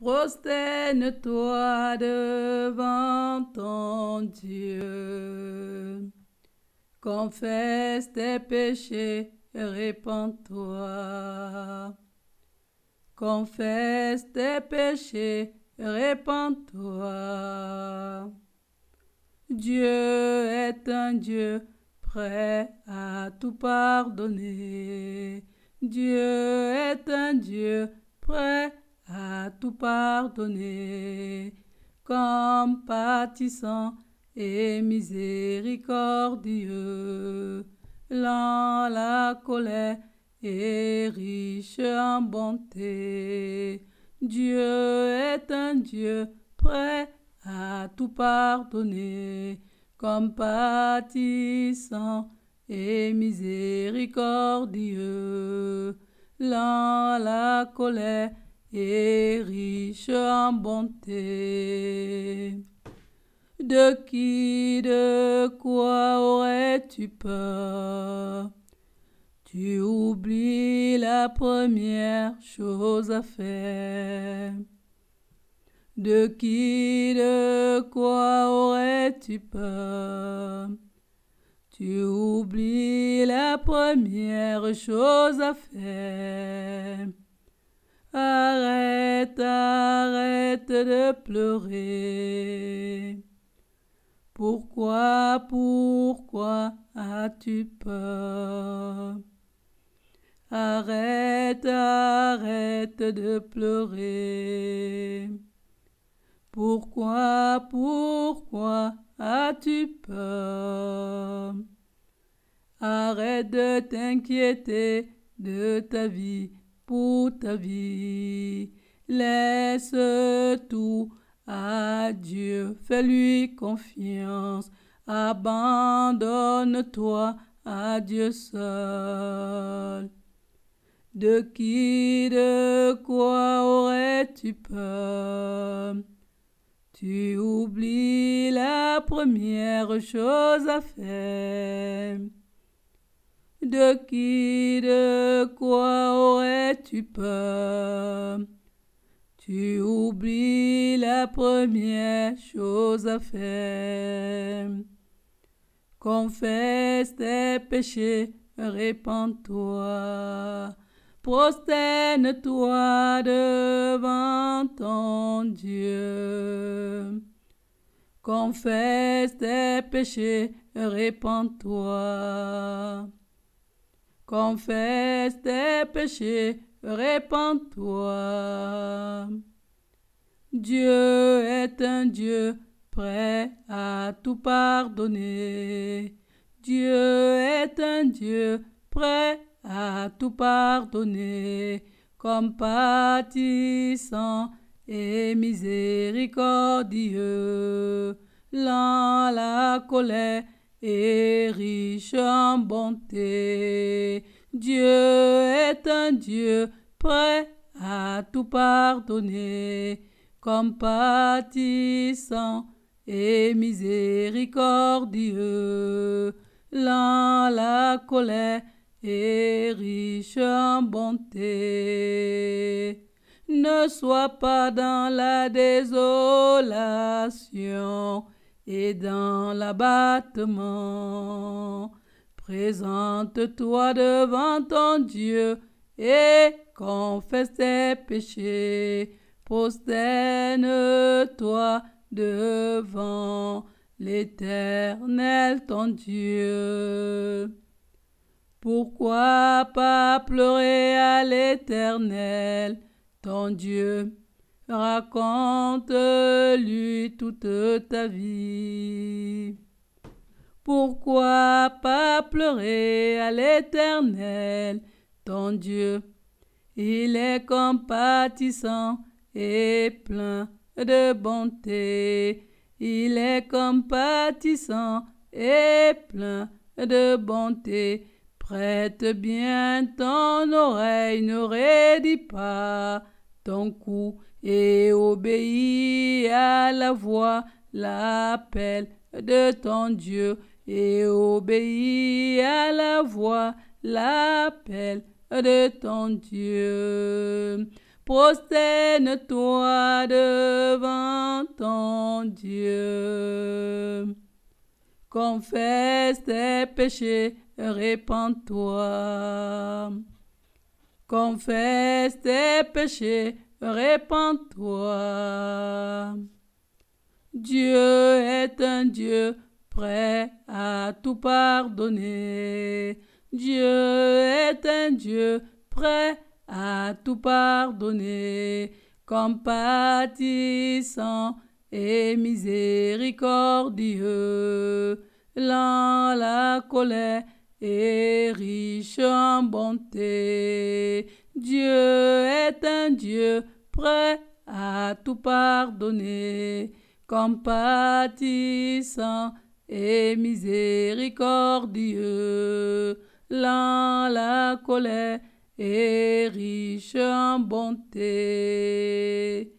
prosterne-toi devant ton Dieu. Confesse tes péchés répands-toi. Confesse tes péchés répands-toi. Dieu est un Dieu prêt à tout pardonner. Dieu est un Dieu prêt à tout pardonner, compatissant et miséricordieux, lent la colère et riche en bonté. Dieu est un Dieu prêt à tout pardonner, compatissant et miséricordieux, lent la colère et riche en bonté. De qui, de quoi aurais-tu peur Tu oublies la première chose à faire. De qui, de quoi aurais-tu peur Tu oublies la première chose à faire. Arrête, arrête de pleurer. Pourquoi, pourquoi as-tu peur Arrête, arrête de pleurer. Pourquoi, pourquoi as-tu peur Arrête de t'inquiéter de ta vie pour ta vie. Laisse tout à Dieu, fais-lui confiance, abandonne-toi à Dieu seul. De qui, de quoi aurais-tu peur Tu oublies la première chose à faire de qui, de quoi aurais-tu peur Tu oublies la première chose à faire. Confesse tes péchés, répands-toi, prosterne-toi devant ton Dieu. Confesse tes péchés, répands-toi confesse tes péchés, répands-toi. Dieu est un Dieu prêt à tout pardonner. Dieu est un Dieu prêt à tout pardonner, compatissant et miséricordieux, lent la colère et riche en bonté. Dieu est un Dieu prêt à tout pardonner, compatissant et miséricordieux, dans la colère et riche en bonté. Ne sois pas dans la désolation, et dans l'abattement. Présente-toi devant ton Dieu et confesse tes péchés. Prosterne-toi devant l'Éternel ton Dieu. Pourquoi pas pleurer à l'Éternel ton Dieu? Raconte-lui toute ta vie. Pourquoi pas pleurer à l'Éternel, ton Dieu Il est compatissant et plein de bonté. Il est compatissant et plein de bonté. Prête bien ton oreille, ne raidis pas ton cou et obéis à la voix, l'appel de ton Dieu, et obéis à la voix, l'appel de ton Dieu. Prosterne-toi devant ton Dieu. Confesse tes péchés, répands-toi. Confesse tes péchés, répands-toi. Dieu est un Dieu prêt à tout pardonner. Dieu est un Dieu prêt à tout pardonner, compatissant et miséricordieux, lent la colère et riche en bonté. Dieu est un Dieu prêt à tout pardonner, compatissant et miséricordieux, lent la colère et riche en bonté.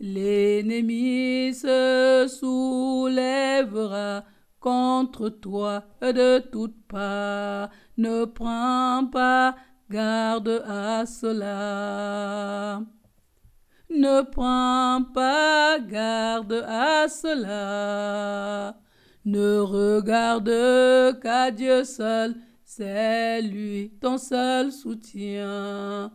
L'ennemi se soulèvera contre toi de toutes parts, ne prends pas Garde à cela. Ne prends pas garde à cela. Ne regarde qu'à Dieu seul, c'est lui ton seul soutien.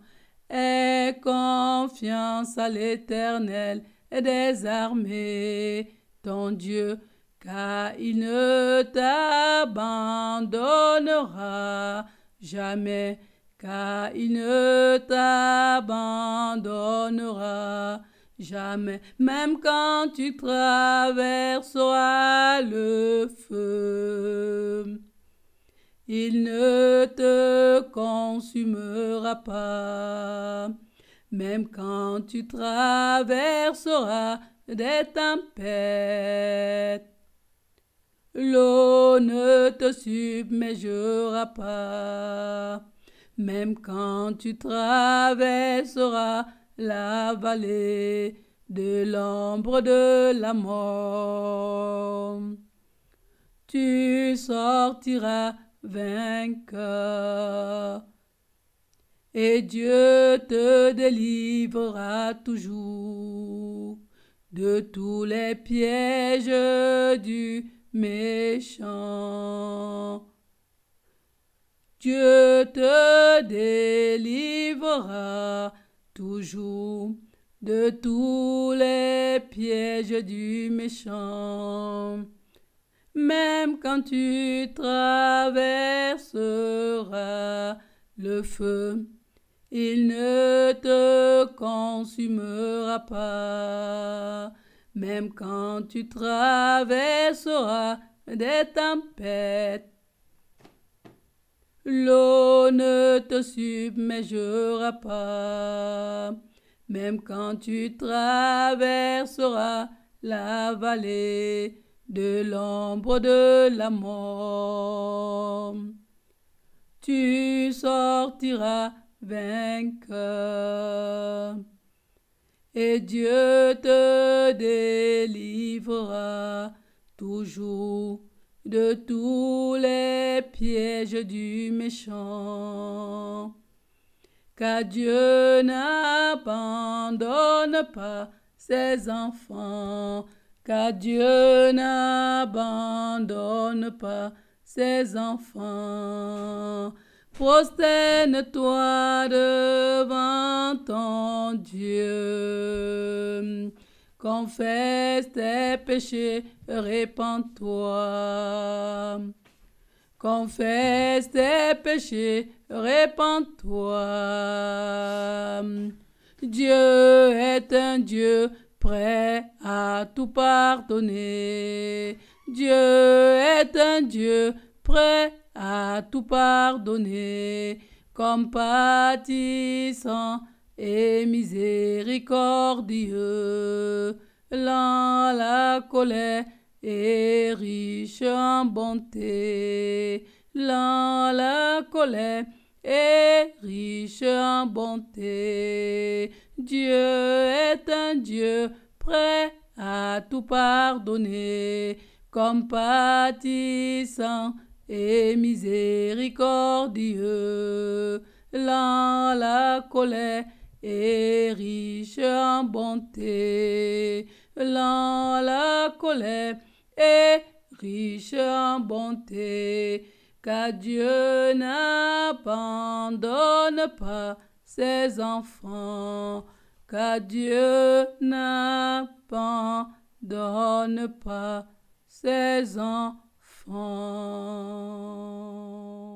Aie confiance à l'Éternel et des armées, ton Dieu, car il ne t'abandonnera jamais car il ne t'abandonnera jamais, même quand tu traverseras le feu. Il ne te consumera pas, même quand tu traverseras des tempêtes. L'eau ne te submergera pas même quand tu traverseras la vallée de l'ombre de la mort. Tu sortiras vainqueur et Dieu te délivrera toujours de tous les pièges du méchant. Dieu te délivrera toujours de tous les pièges du méchant. Même quand tu traverseras le feu, il ne te consumera pas. Même quand tu traverseras des tempêtes, L'eau ne te submergera pas, même quand tu traverseras la vallée de l'ombre de la mort. Tu sortiras vainqueur, et Dieu te délivrera toujours de tous les pièges du méchant. Car Dieu n'abandonne pas ses enfants, car Dieu n'abandonne pas ses enfants. Prosterne-toi devant ton Dieu. Confesse tes péchés, répands-toi. Confesse tes péchés, répands-toi. Dieu est un Dieu prêt à tout pardonner. Dieu est un Dieu prêt à tout pardonner, compatissant et miséricordieux, lent la colère et riche en bonté, lent la colère et riche en bonté. Dieu est un Dieu prêt à tout pardonner, compatissant et miséricordieux, lent la colère et riche en bonté. Lent la colère et riche en bonté, car Dieu n'abandonne pas ses enfants, car Dieu n'abandonne pas ses enfants.